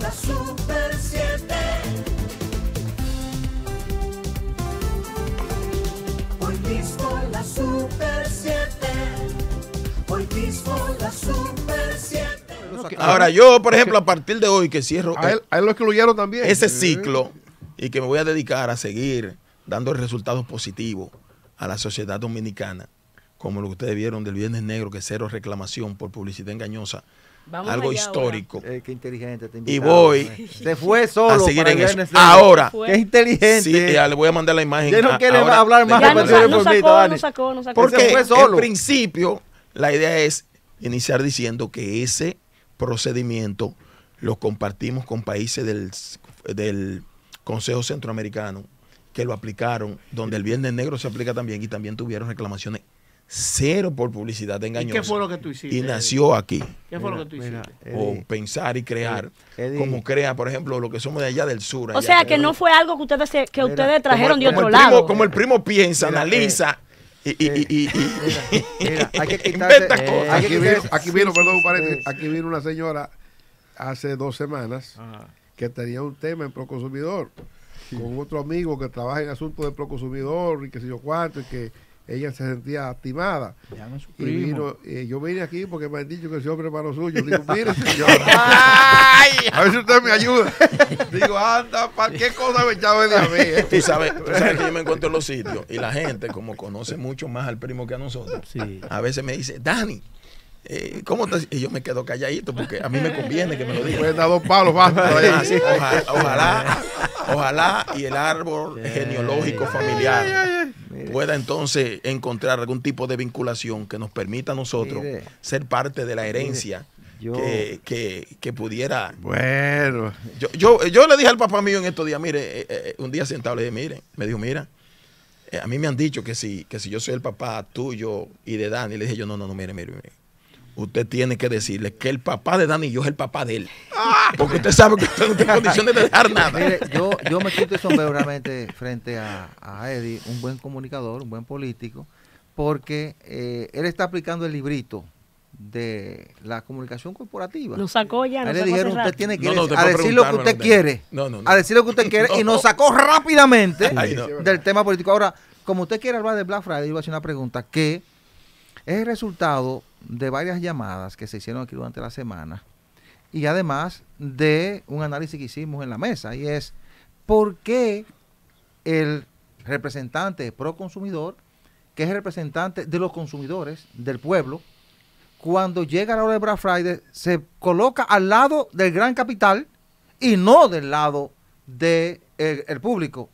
la Super Hoy la Super Hoy Super Ahora yo, por ejemplo, a partir de hoy que cierro... lo excluyeron también. Ese ciclo y que me voy a dedicar a seguir dando resultados positivos a la sociedad dominicana, como lo que ustedes vieron del Viernes Negro, que cero reclamación por publicidad engañosa algo histórico. Eh, inteligente Y voy. Se fue solo. A seguir en eso. Ahora. inteligente. Sí, le voy a mandar la imagen. no sacó, no sacó, Porque fue en principio, la idea es iniciar diciendo que ese procedimiento lo compartimos con países del, del Consejo Centroamericano que lo aplicaron, donde el Viernes Negro se aplica también y también tuvieron reclamaciones cero por publicidad de ¿Y que tú Y nació aquí. que tú o pensar y crear, como crea, por ejemplo, lo que somos de allá del sur. o sea, que no fue algo que ustedes, que ustedes trajeron de otro lado. como el primo piensa, analiza. y, y, hay que aquí, vino, una señora hace dos semanas que tenía un tema en Proconsumidor con otro amigo que trabaja en asuntos de Proconsumidor y qué sé yo cuánto y que ella se sentía activada. Y eh, yo vine aquí porque me han dicho que el para lo suyo. Digo, mire a ver si usted me ayuda. Digo, anda, ¿para qué cosa me echaba de a mí? Eh?". Tú sabes, yo me encuentro en los sitios y la gente, como conoce mucho más al primo que a nosotros, a veces me dice, Dani, eh, ¿Cómo estás? Y yo me quedo calladito porque a mí me conviene que me lo digan. Pues dos palos, ojalá, ojalá, y el árbol genealógico familiar pueda entonces encontrar algún tipo de vinculación que nos permita a nosotros ser parte de la herencia. Que, pudiera. Bueno. Yo, yo, yo, le dije al papá mío en estos días, mire, eh, eh, un día sentado le dije, mire, me dijo, mira, eh, a mí me han dicho que si, que si yo soy el papá tuyo y de Dani, le dije yo, no, no, no, mire, mire, mire usted tiene que decirle que el papá de Dani yo es el papá de él. Porque usted sabe que usted no tiene condiciones de dejar nada. Mire, yo, yo me quito el sombrero realmente frente a, Eddie, un buen comunicador, un buen político, porque eh, él está aplicando el librito de la comunicación corporativa. Lo sacó ya. Él le dijeron, usted tiene que no, a decir lo que usted quiere. No, no, no. A decir lo que usted quiere y nos sacó rápidamente del tema político. Ahora, como usted quiere hablar de Black Friday, yo voy a hacer una pregunta que es el resultado de varias llamadas que se hicieron aquí durante la semana y además de un análisis que hicimos en la mesa y es por qué el representante pro consumidor, que es representante de los consumidores, del pueblo, cuando llega la hora de Black Friday se coloca al lado del gran capital y no del lado del de eh, público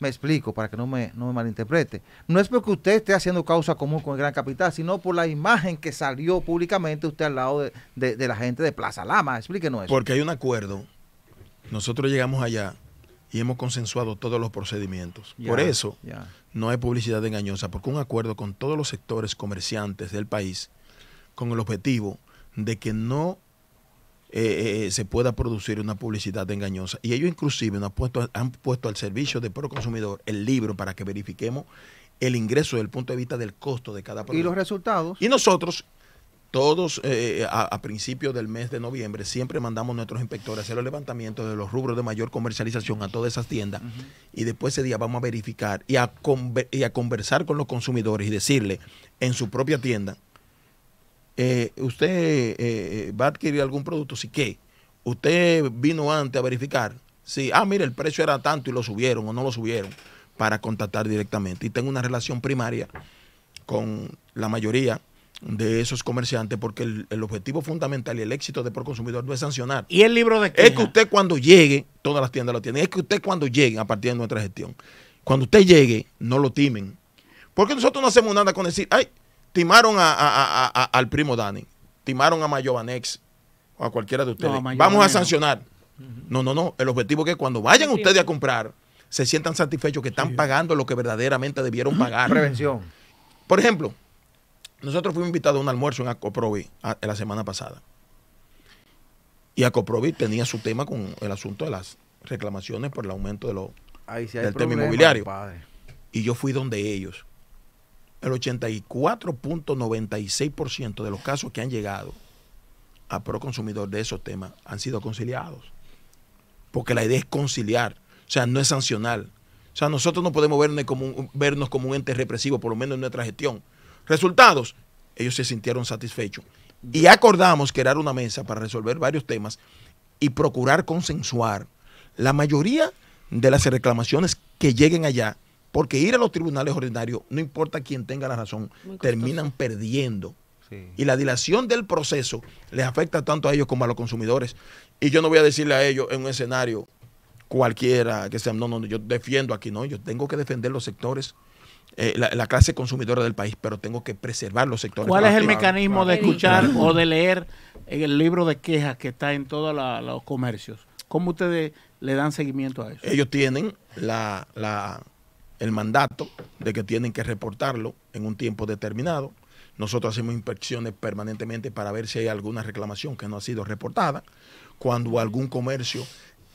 me explico, para que no me, me malinterprete. No es porque usted esté haciendo causa común con el Gran Capital, sino por la imagen que salió públicamente usted al lado de, la gente de Plaza Lama. Explíquenos eso. Porque hay un acuerdo. Nosotros llegamos allá y hemos consensuado todos los procedimientos. por eso no hay publicidad engañosa, porque un acuerdo con todos los sectores comerciantes del país, con el objetivo de que no eh, eh, eh, se pueda producir una publicidad engañosa. Y ellos inclusive han puesto, han puesto al servicio de proconsumidor consumidor el libro para que verifiquemos el ingreso desde el punto de vista del costo de cada producto. Y los resultados. Y nosotros, todos a, principios del mes de noviembre, siempre mandamos a nuestros inspectores a hacer los levantamientos de los rubros de mayor comercialización a todas esas tiendas. Y después ese día vamos a verificar y a, y a conversar con los consumidores y decirle en su propia tienda eh, usted eh, eh, va a adquirir algún producto, si qué, usted vino antes a verificar si, ah, mire, el precio era tanto y lo subieron o no lo subieron para contactar directamente. Y tengo una relación primaria con la mayoría de esos comerciantes porque el, objetivo fundamental y el éxito de Proconsumidor no es sancionar. ¿Y el libro de qué? Es que usted cuando llegue, todas las tiendas lo tienen, es que usted cuando llegue a partir de nuestra gestión, cuando usted llegue, no lo timen. Porque nosotros no hacemos nada con decir, ay, timaron a, al primo Dani, timaron a Mayobanex o a cualquiera de ustedes. Vamos a sancionar. No, no, no. El objetivo es que cuando vayan ustedes a comprar, se sientan satisfechos que están pagando lo que verdaderamente debieron pagar. Prevención. Por ejemplo, nosotros fuimos invitados a un almuerzo en Acoprovi la semana pasada. Y Acoprovi tenía su tema con el asunto de las reclamaciones por el aumento de del tema inmobiliario. Y yo fui donde ellos el 84.96% de los casos que han llegado a Proconsumidor de esos temas han sido conciliados. Porque la idea es conciliar, o sea, no es sancional, O sea, nosotros no podemos vernos como un, vernos como un ente represivo, por lo menos en nuestra gestión. Resultados, ellos se sintieron satisfechos. Y acordamos crear una mesa para resolver varios temas y procurar consensuar la mayoría de las reclamaciones que lleguen allá porque ir a los tribunales ordinarios, no importa quién tenga la razón, terminan perdiendo. Y la dilación del proceso les afecta tanto a ellos como a los consumidores. Y yo no voy a decirle a ellos en un escenario cualquiera que sea, no, no, yo defiendo aquí, no, yo tengo que defender los sectores. Eh, la, clase consumidora del país, pero tengo que preservar los sectores. ¿Cuál es el mecanismo de escuchar o de leer el libro de quejas que está en todos los comercios? ¿Cómo ustedes le dan seguimiento a eso? Ellos tienen la el mandato de que tienen que reportarlo en un tiempo determinado. Nosotros hacemos inspecciones permanentemente para ver si hay alguna reclamación que no ha sido reportada. Cuando algún comercio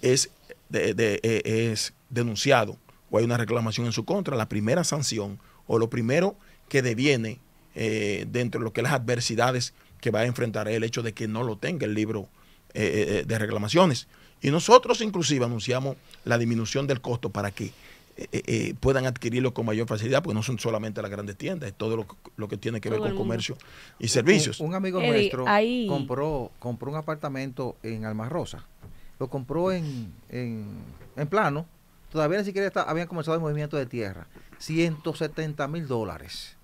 es, e, denunciado o hay una reclamación en su contra, la primera sanción o lo primero que deviene eh, dentro de lo que las adversidades que va a enfrentar es el hecho de que no lo tenga el libro eh, eh, de reclamaciones. Y nosotros inclusive anunciamos la disminución del costo para que eh, eh, eh, puedan adquirirlo con mayor facilidad, porque no son solamente las grandes tiendas, es todo lo, que tiene que ver con comercio y servicios. Un, amigo nuestro compró compró un apartamento en Rosa lo compró en, en, plano, todavía ni siquiera habían comenzado el movimiento de tierra, 170 mil dólares.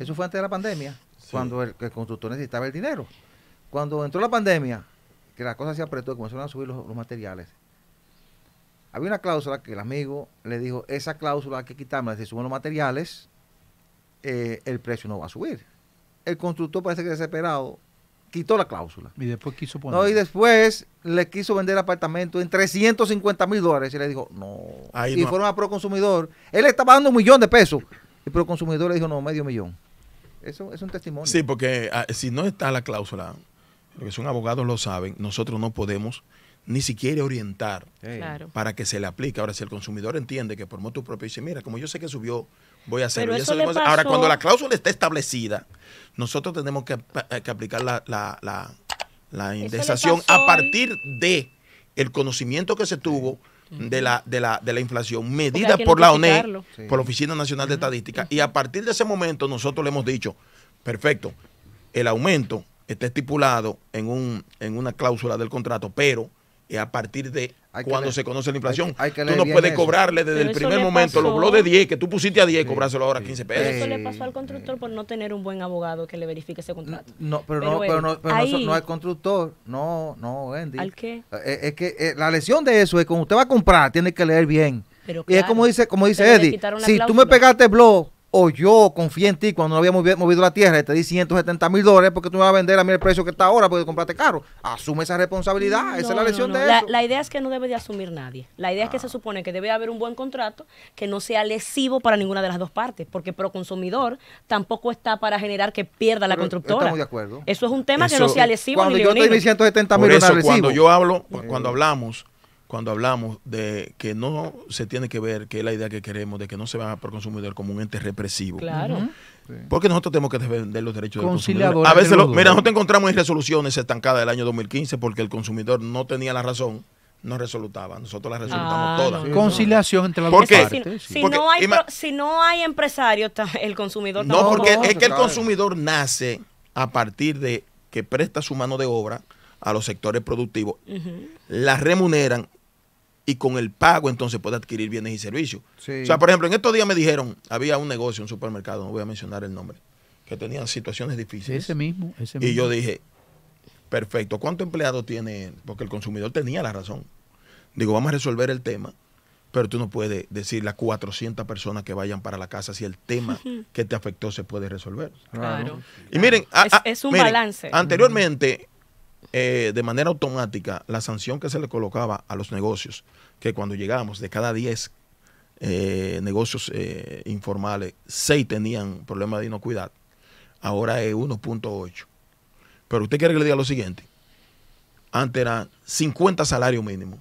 Eso fue antes de la pandemia, cuando el, constructor necesitaba el dinero. Cuando entró la pandemia, que la cosa se apretó y comenzaron a subir los materiales, había una cláusula que el amigo le dijo, esa cláusula hay que quitarme, si suben los materiales, eh, el precio no va a subir. El constructor parece que desesperado quitó la cláusula. Y después quiso No, y después le quiso vender el apartamento en 350 mil dólares. Y le dijo, no. y fueron a Proconsumidor. Él estaba dando un millón de pesos. Y Proconsumidor le dijo, no, medio millón. Eso es un testimonio. Sí, porque ah, si no está la cláusula, lo que son abogados lo saben, nosotros no podemos ni siquiera orientar para que se le aplique. Ahora, si el consumidor entiende que por moto propio dice, mira, como yo sé que subió, voy a hacerlo. Ahora, cuando la cláusula está establecida, nosotros tenemos que, eh, aplicar la, la, indexación a partir de el conocimiento que se tuvo de la, de la, inflación medida por la ONE, por la Oficina Nacional de Estadística. Y a partir de ese momento nosotros le hemos dicho, perfecto, el aumento está estipulado un, en una cláusula del contrato, pero a partir de cuando se conoce la inflación. tú no puedes cobrarle desde el primer momento los bloques de 10 que tú pusiste a 10, y cobrárselo ahora 15 pesos. Pero eso le pasó al constructor por no tener un buen abogado que le verifique ese contrato. No, pero, no, es al constructor, no, no, Andy. qué? Eh, es, que eh, la lesión de eso es que cuando usted va a comprar, tiene que leer bien. y es como dice, como dice Eddie, si tú me pegaste blog o yo confié en ti cuando no había movido la tierra y te di 170 mil dólares porque tú me vas a vender a mí el precio que está ahora porque compraste carro. Asume esa responsabilidad, mm, esa es la lección de eso. La idea es que no debe de asumir nadie. La idea es que ah. se supone que debe haber un buen contrato que no sea lesivo para ninguna de las dos partes, porque pro consumidor tampoco está para generar que pierda la constructora. Estamos de acuerdo. Eso es un tema que no sea lesivo cuando ni yo te di 170 mil Cuando yo hablo, cuando eh. hablamos cuando hablamos de que no se tiene que ver, que es la idea que queremos, de que no se va por consumidor como un ente represivo. Claro. Porque nosotros tenemos que defender los derechos del consumidor. A veces, lo, mira, nosotros encontramos en resoluciones estancadas del año 2015 porque el consumidor no tenía la razón no resultaba nosotros las resolutamos ah, todas. Conciliación entre las partes. Si, no hay, si no hay empresario, el consumidor No, porque es que el consumidor nace a partir de que presta su mano de obra a los sectores productivos, la las remuneran y con el pago entonces puede adquirir bienes y servicios. O sea, por ejemplo, en estos días me dijeron, había un negocio, un supermercado, no voy a mencionar el nombre, que tenían situaciones difíciles. Ese mismo, ese mismo. Y yo dije, perfecto, cuánto empleado tiene Porque el consumidor tenía la razón. Digo, vamos a resolver el tema, pero tú no puedes decir las 400 personas que vayan para la casa si el tema que te afectó se puede resolver. Claro. Y miren, ah, ah, es, un balance. Anteriormente eh, de manera automática la sanción que se le colocaba a los negocios, que cuando llegamos de cada 10 eh, negocios eh, informales, 6 tenían problemas de inocuidad, ahora es 1.8. Pero usted quiere que le diga lo siguiente, antes eran 50 salarios mínimos,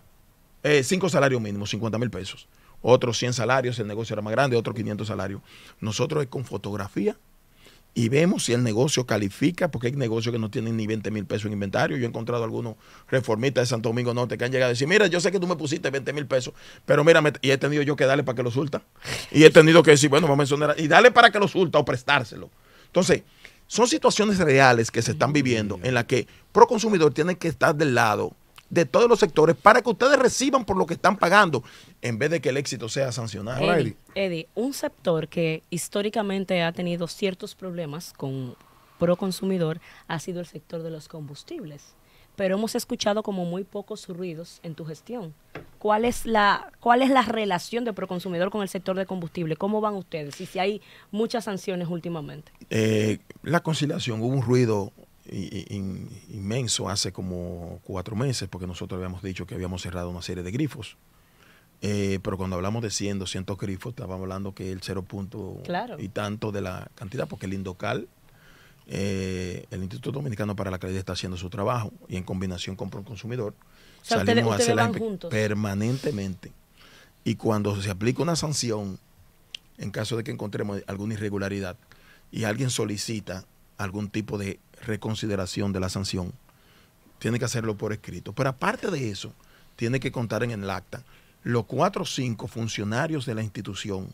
5 salarios mínimos, 50 mil pesos, otros 100 salarios, el negocio era más grande, otros 500 salarios. Nosotros es con fotografía y vemos si el negocio califica, porque hay negocios que no tienen ni 20 mil pesos en inventario. Yo he encontrado algunos reformistas de Santo Domingo Norte que han llegado a decir, mira, yo sé que tú me pusiste 20 mil pesos, pero mira, y he tenido yo que darle para que lo suelta. Y he tenido que decir, bueno, vamos a mencionar, y dale para que lo suelta o prestárselo. Entonces, son situaciones reales que se están viviendo en las que pro consumidor tiene que estar del lado de todos los sectores para que ustedes reciban por lo que están pagando, en vez de que el éxito sea sancionado. Eddie, Eddie un sector que históricamente ha tenido ciertos problemas con ProConsumidor ha sido el sector de los combustibles pero hemos escuchado como muy pocos ruidos en tu gestión. ¿Cuál es la cuál es la relación de Proconsumidor con el sector de combustible? ¿Cómo van ustedes? Y si hay muchas sanciones últimamente. Eh, la conciliación, hubo un ruido inmenso hace como cuatro meses, porque nosotros habíamos dicho que habíamos cerrado una serie de grifos. Eh, pero cuando hablamos de 100, 200 grifos, estábamos hablando que el cero Punto claro. y tanto de la cantidad, porque el Indocal, eh, el Instituto Dominicano para la Calidad, está haciendo su trabajo y en combinación con Proconsumidor consumidor salimos a hacer a hacer permanentemente. Y cuando se aplica una sanción, en caso de que encontremos alguna irregularidad y alguien solicita algún tipo de reconsideración de la sanción, tiene que hacerlo por escrito. Pero aparte de eso, tiene que contar en el acta los cuatro o cinco funcionarios de la institución,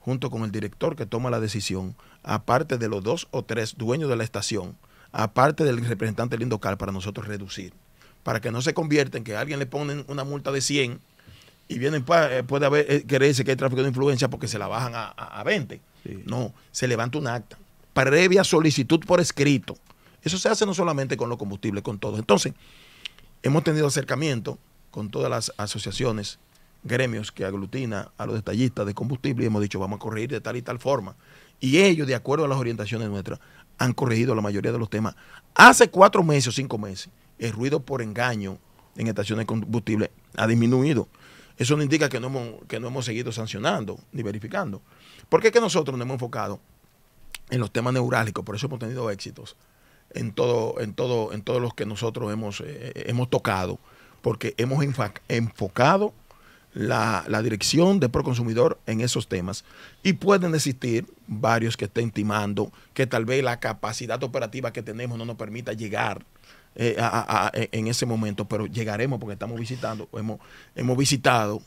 junto con el director que toma la decisión, aparte de los dos o tres dueños de la estación, aparte del representante del Indocal, para nosotros reducir, para que no se convierta en que alguien le ponen una multa de 100 y vienen, eh, puede haber, eh, que hay tráfico de influencia porque se la bajan a, 20. No, se levanta un acta previa solicitud por escrito eso se hace no solamente con los combustibles, con todo. Entonces, hemos tenido acercamiento con todas las asociaciones, gremios que aglutina a los detallistas de combustible y hemos dicho, vamos a corregir de tal y tal forma. Y ellos, de acuerdo a las orientaciones nuestras, han corregido la mayoría de los temas. Hace cuatro meses o cinco meses, el ruido por engaño en estaciones de combustible ha disminuido. Eso no indica que no hemos, que no hemos seguido sancionando ni verificando. Porque es que nosotros nos hemos enfocado en los temas neurálgicos, por eso hemos tenido éxitos en, todo, en, todo, en todos los que nosotros hemos, eh, eh, hemos tocado, porque hemos enfocado la, la, dirección de Proconsumidor en esos temas. Y pueden existir varios que estén timando, que tal vez la capacidad operativa que tenemos no nos permita llegar eh, a, e, en ese momento, pero llegaremos porque estamos visitando, hemos, hemos visitado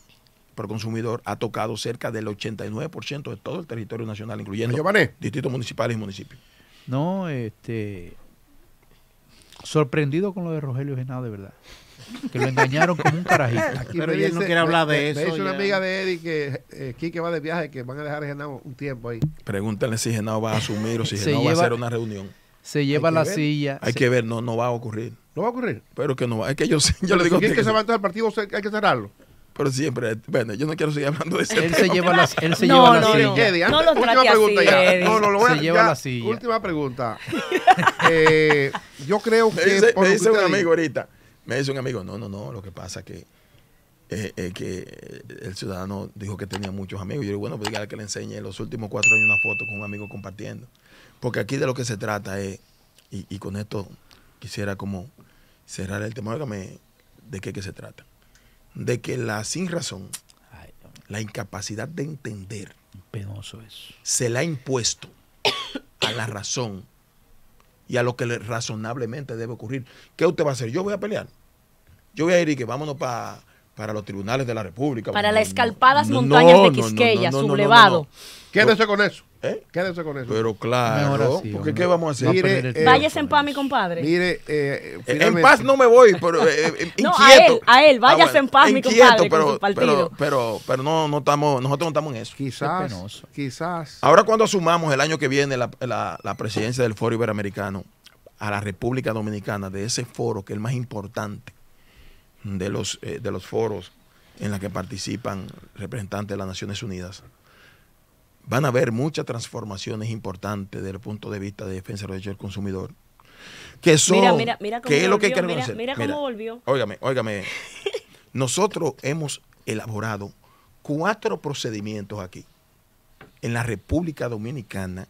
Proconsumidor, ha tocado cerca del 89% de todo el territorio nacional, incluyendo distritos municipales y municipios. No, este, sorprendido con lo de Rogelio Genao, de verdad. Que lo engañaron como un carajito. Pero él no quiere hablar de eso. Es una amiga de Eddie que eh, va de viaje, que van a dejar a Genao un tiempo ahí. Pregúntale si Genao va a asumir o si Genao va a hacer una reunión. Se lleva la silla. Hay que ver, no, no va a ocurrir. ¿No va a ocurrir? Pero que no va. Es que yo, yo le digo. Si que se va a al partido, hay que cerrarlo. Pero siempre, bueno, yo no quiero seguir hablando de ese Él tema. se lleva él se lleva la silla. No, no última pregunta ya. No, no, lo voy a, se lleva la silla. Última pregunta. eh, yo creo que... Me dice, un amigo ahorita, me dice un amigo, no, no, no, lo que pasa que eh, eh, que eh, el ciudadano dijo que tenía muchos amigos. Yo digo, bueno, pues dígale que le enseñe los últimos cuatro años una foto con un amigo compartiendo. Porque aquí de lo que se trata es, y, y con esto quisiera como cerrar el tema, dígame de qué que se trata de que la sin razón, la incapacidad de entender, penoso eso. se la ha impuesto a la razón y a lo que razonablemente debe ocurrir. ¿Qué usted va a hacer? Yo voy a pelear. Yo voy a ir y que vámonos para para los tribunales de la República. Para las escalpadas montañas de Quisqueya, sublevado. Quédese con eso. ¿Eh? Quédese con eso. Pero claro, porque ¿qué vamos a hacer? Eh, váyase en paz, mi compadre. Eh, en paz no me voy, pero inquieto. a él, ah, váyase en paz, mi compadre. Pero, pero, no, estamos, nosotros no estamos en eso. Quizás, Ahora cuando asumamos el año que viene la, presidencia del Foro Iberoamericano a la República Dominicana, de ese foro que es el más importante de los, de los foros en la que participan representantes de las Naciones Unidas van a haber muchas transformaciones importantes desde el punto de vista de defensa de los derechos del consumidor. Que son, mira, cómo volvió, es lo Óigame, óigame. Nosotros hemos elaborado cuatro procedimientos aquí en la República Dominicana,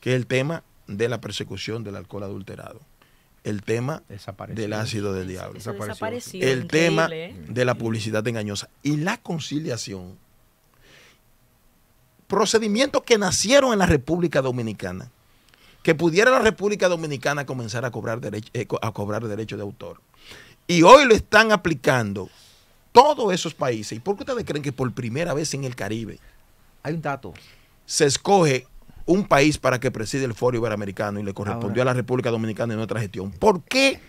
que es el tema de la persecución del alcohol adulterado el tema del ácido del diablo, el tema ¿eh? de la publicidad engañosa y la conciliación procedimientos que nacieron en la República Dominicana, que pudiera la República Dominicana comenzar a cobrar, derecho, eh, a cobrar de autor. Y hoy lo están aplicando todos esos países. ¿Y por qué ustedes creen que por primera vez en el Caribe? Hay un dato. Se escoge un país para que preside el Foro Iberoamericano y le correspondió a la República Dominicana en otra gestión. ¿Por qué?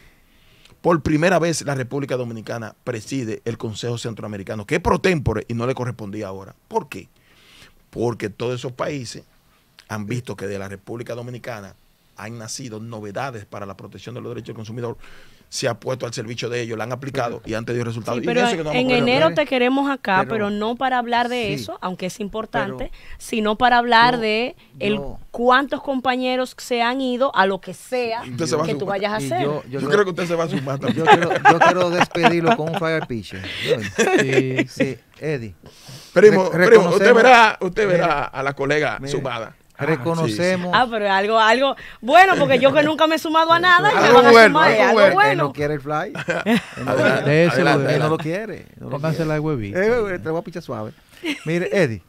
Por primera vez la República Dominicana preside el Consejo Centroamericano, que es pro y no le correspondía ahora. ¿Por qué? porque todos esos países han visto que de la República Dominicana han nacido novedades para la protección de los derechos del consumidor se ha puesto al servicio de ellos, la han aplicado y han tenido resultados. en, enero te queremos acá, pero, no para hablar de eso, aunque es importante, sino para hablar de el cuántos compañeros se han ido a lo que sea que tú vayas a hacer. Yo, creo, que usted se va a sumar Yo quiero, despedirlo con un fire pitch. Sí, sí, Eddie. Primo, usted verá, usted verá a la colega sumada. Ah, reconocemos. Ah, pero algo, algo bueno, porque yo que nunca me he sumado a nada, y algo, me bueno, sumar, algo bueno. no quiere el fly. no, de no lo quiere. No lo cancele la huevita. Eh, eh, te voy a pichar suave. Mire, Eddie,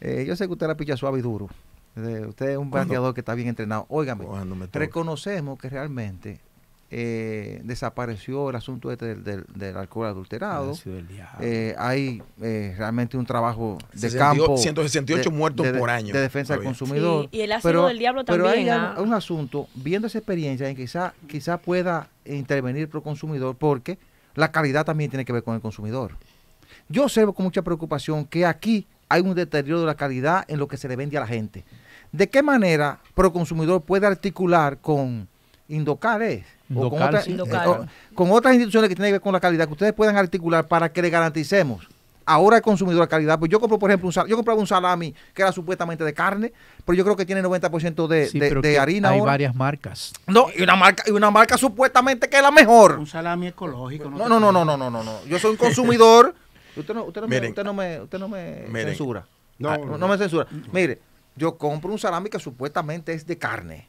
eh, yo sé que usted era picha suave y duro. Usted es un bateador que está bien entrenado. Óigame, reconocemos que realmente eh, desapareció el asunto este del, alcohol adulterado. Eh, hay eh, realmente un trabajo de campo. de, año. De defensa del consumidor. y el ácido del diablo también. hay ¿ah? un, asunto, viendo esa experiencia, en quizá, quizá pueda intervenir pro consumidor porque la calidad también tiene que ver con el consumidor. Yo observo con mucha preocupación que aquí hay un deterioro de la calidad en lo que se le vende a la gente. ¿De qué manera pro consumidor puede articular con Indocales eh, con, otras instituciones que tienen que ver con la calidad, que ustedes puedan articular para que le garanticemos ahora el consumidor la calidad. Pues yo compro, por ejemplo, un yo compraba un salami que era supuestamente de carne, pero yo creo que tiene 90% de, de, harina. Hay varias marcas. No, y una marca, y una marca supuestamente que es la mejor. Un salami ecológico. No, no, no, no, no, no, no, Yo soy un consumidor. usted, no, me, usted no censura. Ah, no, no, me censura. Mire, yo compro un salami que supuestamente es de carne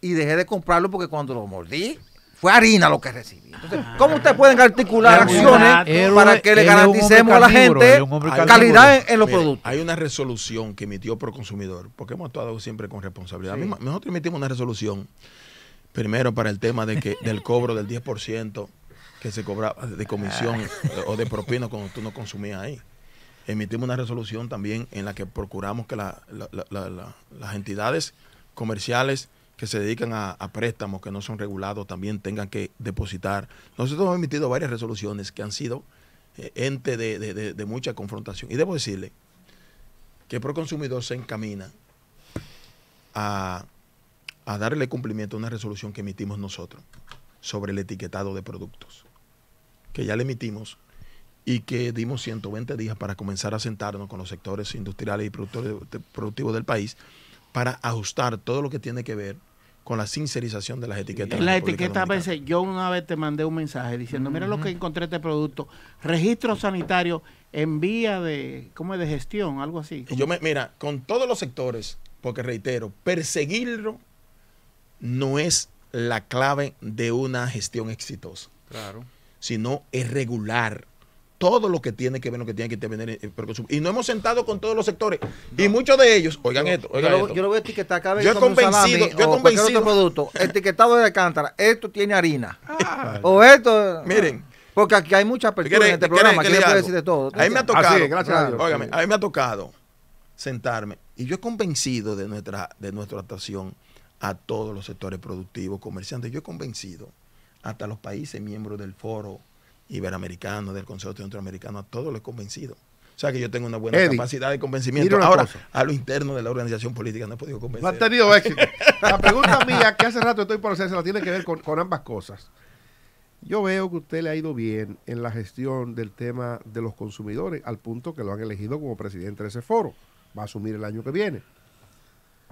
y dejé de comprarlo porque cuando lo mordí, fue harina lo que recibí. Entonces, ah. ¿cómo ustedes pueden articular acciones para que le garanticemos a la gente la calidad en, los productos? Hay una resolución que emitió Proconsumidor, porque hemos actuado siempre con responsabilidad. Nosotros emitimos una resolución, primero para el tema de que del cobro del 10% que se cobraba de comisión ah. o de propino cuando tú no consumías ahí. Emitimos una resolución también en la que procuramos que las entidades comerciales que se dedican a, préstamos que no son regulados también tengan que depositar. Nosotros hemos emitido varias resoluciones que han sido eh, ente de, mucha confrontación. Y debo decirle que Proconsumidor se encamina a, a darle cumplimiento a una resolución que emitimos nosotros sobre el etiquetado de productos, que ya le emitimos y que dimos 120 días para comenzar a sentarnos con los sectores industriales y productores productivos del país para ajustar todo lo que tiene que ver con la sincerización de las etiquetas. Las etiquetas a veces, yo una vez te mandé un mensaje diciendo, mira lo que encontré este producto, registro sanitario en vía de, ¿cómo es? De gestión, algo así. Yo me, mira, con todos los sectores, porque reitero, perseguirlo no es la clave de una gestión exitosa. Claro. Sino es regular todo lo que tiene que ver, lo que tiene que tener eh, Y no hemos sentado con todos los sectores. Y muchos de ellos, oigan esto, yo, lo voy a etiquetar cada vez Yo he convencido, yo he convencido. producto, etiquetado de alcántara, esto tiene harina. o esto. Miren. Porque aquí hay muchas personas en este programa, que le puede decir de todo. A me ha tocado. gracias Óigame, a mí me ha tocado sentarme. Y yo he convencido de nuestra, de nuestra actuación a todos los sectores productivos, comerciantes. Yo he convencido hasta los países miembros del foro iberoamericano, del Consejo Centroamericano, a todos he convencido, O sea que yo tengo una buena capacidad de convencimiento. Ahora, a lo interno de la organización política no he podido convencer. No ha tenido éxito. La pregunta mía, que hace rato estoy por hacer, se la tiene que ver con, con ambas cosas. Yo veo que usted le ha ido bien en la gestión del tema de los consumidores, al punto que lo han elegido como presidente de ese foro. Va a asumir el año que viene.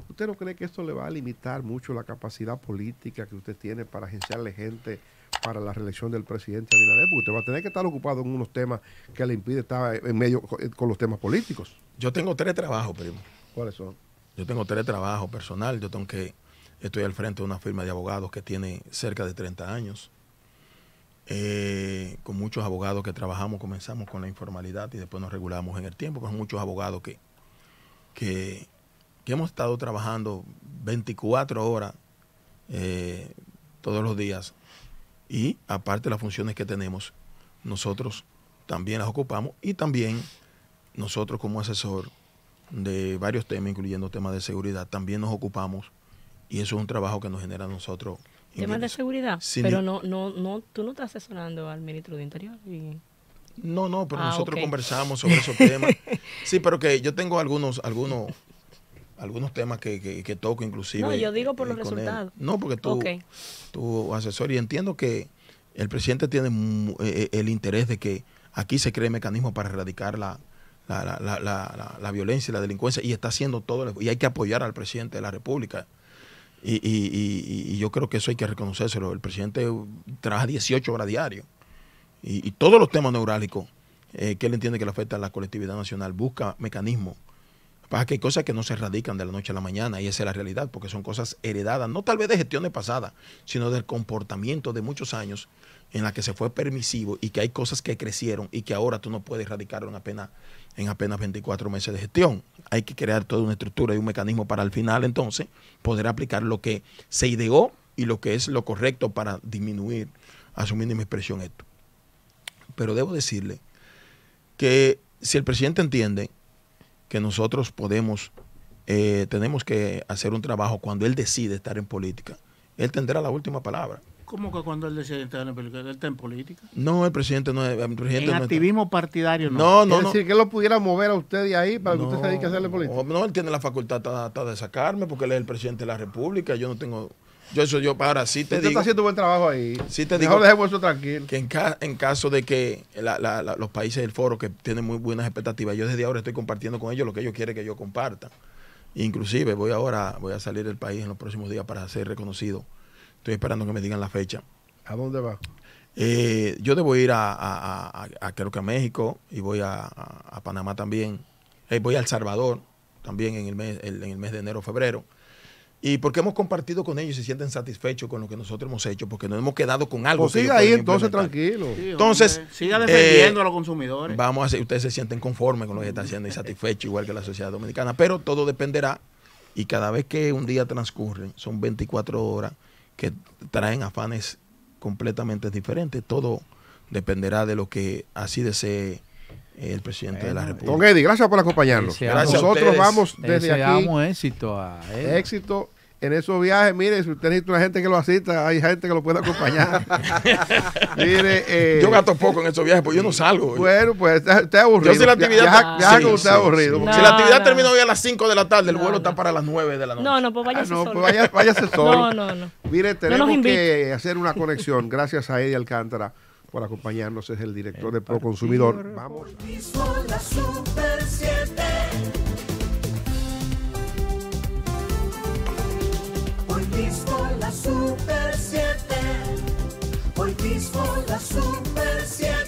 ¿Usted no cree que esto le va a limitar mucho la capacidad política que usted tiene para agenciarle gente para la reelección del presidente Abinader, porque usted va a tener que estar ocupado en unos temas que le impide estar en medio eh, con los temas políticos. Yo tengo tres trabajos, primo. ¿Cuáles son? Yo tengo tres trabajos personal. Yo tengo que estoy al frente de una firma de abogados que tiene cerca de 30 años. Eh, con muchos abogados que trabajamos, comenzamos con la informalidad y después nos regulamos en el tiempo, con muchos abogados que, que, hemos estado trabajando 24 horas eh, todos los días y aparte de las funciones que tenemos, nosotros también las ocupamos y también nosotros como asesor de varios temas, incluyendo temas de seguridad, también nos ocupamos y eso es un trabajo que nos genera a nosotros. Temas de seguridad, Sí. pero no, no, no, tú no estás asesorando al ministro de Interior. No, no, pero ah, nosotros conversamos sobre esos temas. sí, pero que yo tengo algunos, algunos algunos temas que, que, toco inclusive. No, yo digo por los resultados. No, porque tú, tu asesor, y entiendo que el presidente tiene eh, eh, el interés de que aquí se cree mecanismo para erradicar la, la, violencia y la delincuencia y está haciendo todo, y hay que apoyar al presidente de la República. Y, y, yo creo que eso hay que reconocérselo. El presidente trabaja 18 horas diario y, todos los temas neurálgicos eh, que él entiende que le afectan a la colectividad nacional busca mecanismos Pasa que hay cosas que no se erradican de la noche a la mañana y esa es la realidad, porque son cosas heredadas, no tal vez de gestiones pasadas, sino del comportamiento de muchos años en la que se fue permisivo y que hay cosas que crecieron y que ahora tú no puedes erradicar en apenas, en apenas 24 meses de gestión. Hay que crear toda una estructura y un mecanismo para al final entonces poder aplicar lo que se ideó y lo que es lo correcto para disminuir, a su mínima expresión esto. Pero debo decirle que si el presidente entiende que nosotros podemos, eh, tenemos que hacer un trabajo cuando él decide estar en política. Él tendrá la última palabra. ¿Cómo que cuando él decide estar en política? ¿Él está en política? No, el presidente no es. El en activismo partidario no. No, Es decir, que él lo pudiera mover a usted de ahí para que usted se dedique a hacerle política. No, él tiene la facultad de sacarme porque él es el presidente de la República. Yo no tengo yo eso yo ahora sí te digo. está haciendo buen trabajo ahí. Sí te Mejor digo. eso tranquilo. Que en, caso de que los países del foro que tienen muy buenas expectativas, yo desde ahora estoy compartiendo con ellos lo que ellos quieren que yo comparta. Inclusive voy ahora voy a salir del país en los próximos días para ser reconocido. Estoy esperando que me digan la fecha. ¿A dónde va? Eh, yo debo ir a, a, creo que a México y voy a, a Panamá también. Eh, voy a El Salvador también en el mes, en el mes de enero, o febrero. Y porque hemos compartido con ellos y se sienten satisfechos con lo que nosotros hemos hecho, porque nos hemos quedado con algo. Pues siga ahí entonces tranquilo. entonces. Siga eh, defendiendo a los consumidores. Vamos a si ustedes se sienten conformes con lo que están haciendo y satisfechos, igual que la sociedad dominicana. Pero todo dependerá. Y cada vez que un día transcurre, son 24 horas que traen afanes completamente diferentes. Todo dependerá de lo que así desee eh, el presidente de la República. Don Eddie, gracias por acompañarnos. Nosotros vamos desde aquí. éxito a él. Éxito en esos viajes, mire, si usted necesita una gente que lo asista, hay gente que lo puede acompañar. mire, eh, yo gasto poco en esos viajes, porque yo no salgo. Bueno, pues está aburrido. Yo si la actividad aburrido. si la actividad termina hoy a las 5 de la tarde, el vuelo está para las 9 de la noche. No, no, pues váyase ah, pues solo. no, solo. Pues vaya, váyase solo. no, no, no. Mire, tenemos que hacer una conexión. Gracias a Eddie Alcántara por acompañarnos. Es el director de Proconsumidor. Vamos. Voltisco la Super 7. Voltisco la Super 7.